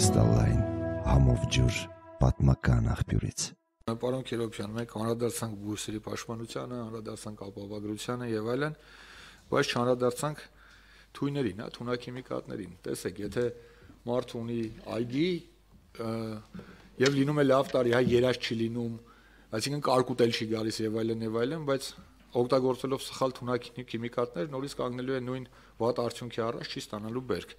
կրիստալային համով ջուր պատմական աղբյուրից Պարոն Քերոբյան, մենք անդրադարձանք բուրսերի պաշտպանությանը, անդրադարձանք ապահովագրությանը եւ այլն, բայց չանդրադարձանք թույներին, հա, թունաքիմիկատներին։ Տեսեք, եթե մարդ ունի այգի եւ լինում է լավ տարի, հա, երաշ չի լինում, այսինքն կարկուտել չի գալիս եւ այլն եւ այլն, բայց օգտագործելով սխալ թունաքիմիկատներ նորից կանգնելու է նույն վատ արդյունքի առաջ չի ստանալու բերք։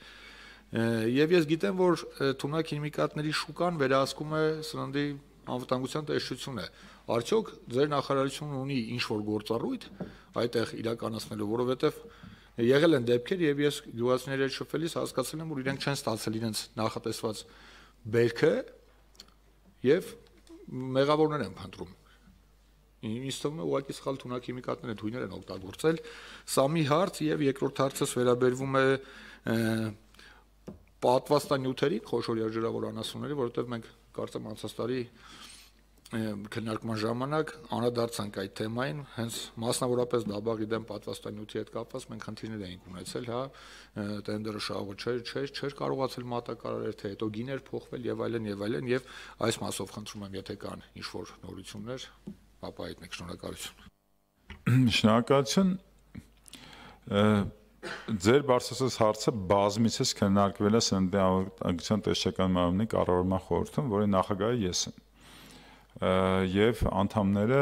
Եվ ես գիտեմ, որ թունակ քիմիկատների շուկան վերահսկում է սննդի անվտանգության տեսչությունը։ Արդյոք ձեր նախարարությունն ունի ինչ-որ գործառույթ այդտեղ իրականացնելու, որովհետև եղել են դեպքեր եւ ես գյուղացիների հետ շփվելիս հասկացել եմ, որ իրենք չեն ստացել իրենց նախատեսված բերքը եւ մեղավորներ են փնտրում։ Ինձ թվում է ուղղակի սխալ թունակ քիմիկատները թույներ են օգտագործել։ Սա մի հարց եւ երկրորդ հարցը վերաբերվում է և, պատվաստանյութերին խոշորյա ջրավոր անասունների, որովհետև մենք կարծեմ անցած տարի քննարկման ժամանակ անդրադարձանք այդ թեմային, հենց մասնավորապես դաբաղի դեմ պատվաստանյութի հետ կապված մենք խնդիրներ էինք ունեցել, հա, տենդերը շահը չէր, չէր, չէր կարողացել մատակարարել, թե հետո գիներ փոխվել եւ այլն եւ այլն եւ այս մասով խնդրում եմ, եթե կան ինչ որ նորություններ, ապա այդ մեկ շնորհակալություն։ Շնորհակալություն Ձեր բարձրացած հարցը բազմիցս քննարկվել է Սննդի անկության տեսչական մարմնի կառավարման խորհրդում, որի նախագահը ես եմ եւ անդամները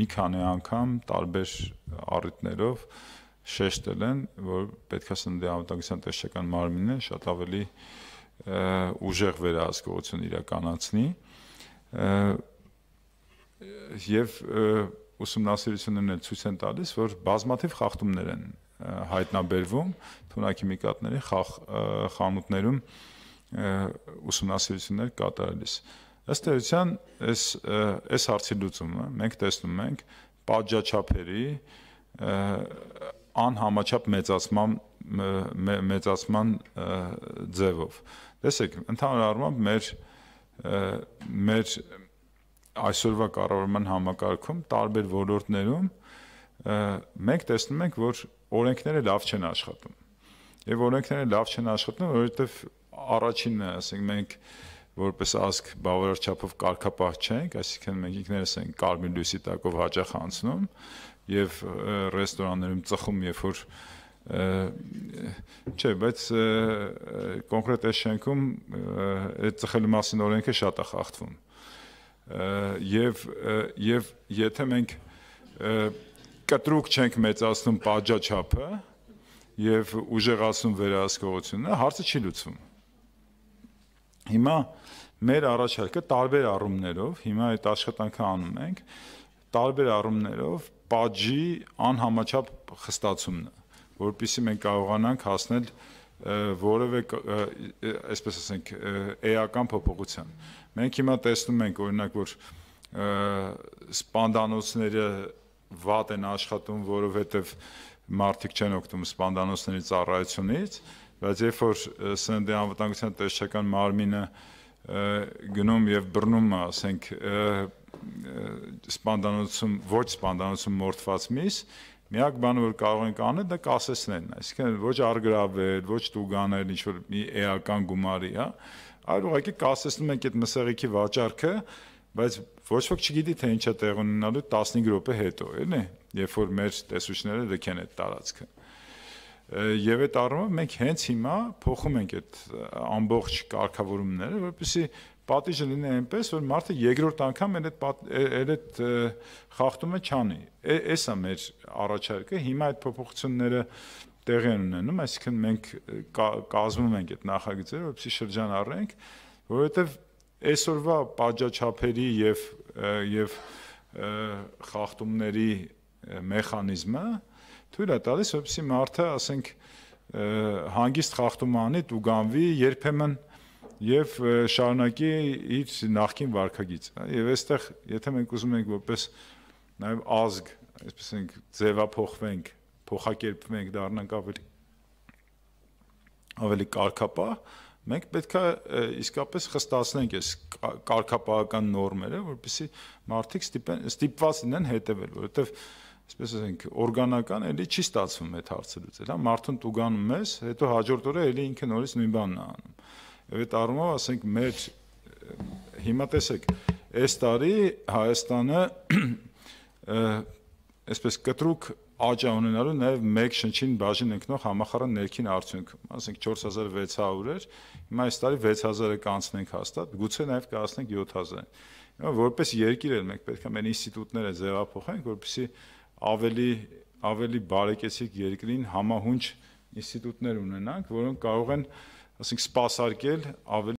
մի քանի անգամ տարբեր առիթներով շեշտել են, որ պետք է սննդի անվտանգության տեսչական մարմինը շատ ավելի ուժեղ վերահսկողություն իրականացնի եւ ուսումնասիրություններն ցույց են տալիս, որ բազմաթիվ խախտումներ են հայտնաբերվում թունաքիմիկատների խախ խանութներում ուսումնասիրություններ կատարելիս։ Ըստ էության, այս այս հարցի լուծումը մենք տեսնում ենք պատժաչափերի անհամաչափ մեծացման մեծացման ձևով։ Տեսեք, ընդհանուր առմամբ մեր մեր այսօրվա կառավարման համակարգում տարբեր ոլորտներում մենք տեսնում ենք, որ օրենքները լավ չեն աշխատում։ Եվ օրենքները լավ չեն աշխատում, որովհետև առաջինն է, ասենք մենք որպես ազգ բավարար չափով կարգապահ չենք, այսինքն մենք ինքներս ենք կարմիր լույսի տակով հաճախ անցնում եւ ռեստորաններում ծխում, երբ որ չէ, բայց կոնկրետ այս շենքում այդ ծխելու մասին օրենքը շատ է խախտվում։ Եվ եւ եթե մենք և, և, և, և, և, և, և, և, և կտրուկ չենք մեծացնում պատժաչափը եւ ուժեղացնում վերահսկողությունը, հարցը չի լուծվում։ Հիմա մեր առաջարկը տարբեր առումներով, հիմա այդ աշխատանքը անում ենք, տարբեր առումներով պատժի անհամաչափ խստացումն է, որովհետեւ մենք կարողանանք հասնել որևէ այսպես ասենք էական փոփոխության։ Մենք հիմա տեսնում ենք օրինակ որ սպանդանոցները վատ են աշխատում, որովհետև մարդիկ չեն օգտվում սպանդանոցների ծառայությունից, բայց երբ որ սննդի անվտանգության տեսչական մարմինը գնում եւ բռնում է, ասենք, սպանդանոցում ոչ սպանդանոցում մորթված միս, միակ բանը որ կարող ենք անել դա կասեցնելն է այսինքն ոչ արգրավել ոչ տուգանել ինչ որ մի էական գումարի հա այլ ուղղակի կասեցնում ենք այդ մսեղիքի վաճառքը բայց ոչ ոք չգիտի թե ինչա տեղ ունենալու 15 րոպե հետո, էլի, երբ որ մեր տեսուչները լքեն այդ տարածքը։ Եվ այդ առումով մենք հենց հիմա փոխում ենք այդ ամբողջ կարգավորումները, որպեսզի պատիժը լինի այնպես, որ մարդը երկրորդ անգամ էլ այդ էլ այդ խախտումը չանի։ Էս է մեր առաջարկը։ Հիմա այդ փոփոխությունները տեղի են ունենում, այսինքն մենք կազմում ենք այդ նախագծերը, որպեսզի շրջան առնենք, որովհետև այսօրվա պատճաչափերի եւ եւ խախտումների մեխանիզմը թույլ է տալիս, որպեսզի մարդը, ասենք, հանգիստ խախտում անի, դուգանվի երբեմն եւ շարունակի իր նախքին վարկագիծը։ հա, Եվ այստեղ, եթե մենք ուզում ենք որպես նաեւ ազգ, այսպես ենք ձևափոխվենք, փոխակերպվենք, դառնանք ավելի ավելի կարգապահ, Մենք պետքա իսկապես խստացնենք այս կարգապահական նորմերը, որպեսզի մարդիկ ստիպված լինեն հետևել, որովհետև այսպես ասենք, օրգանական էլի չի ստացվում այդ հարցը լուծել, հա, մարդուն տուգանում ես, հետո հաջորդ օրը էլի ինքը նորից նույն բանն է անում։ Եվ այդ առումով, ասենք, մեր հիմա տեսեք, այս տարի Հայաստանը այսպես կտրուկ աճա ունենալու նաև մեկ շնչին բաժին ընկնող համախառն ներքին արդյունք, ասենք 4600 էր, հիմա այս տարի 6000-ը կանցնենք հաստատ, գուցե նաև կանցնենք 7000-ը։ Հիմա որպես երկիր էլ մենք պետք է մեր ինստիտուտները ձևափոխենք, որպեսզի ավելի ավելի բարեկեցիկ երկրին համահունչ ինստիտուտներ ունենանք, որոնք կարող են, ասենք, սպասարկել ավելի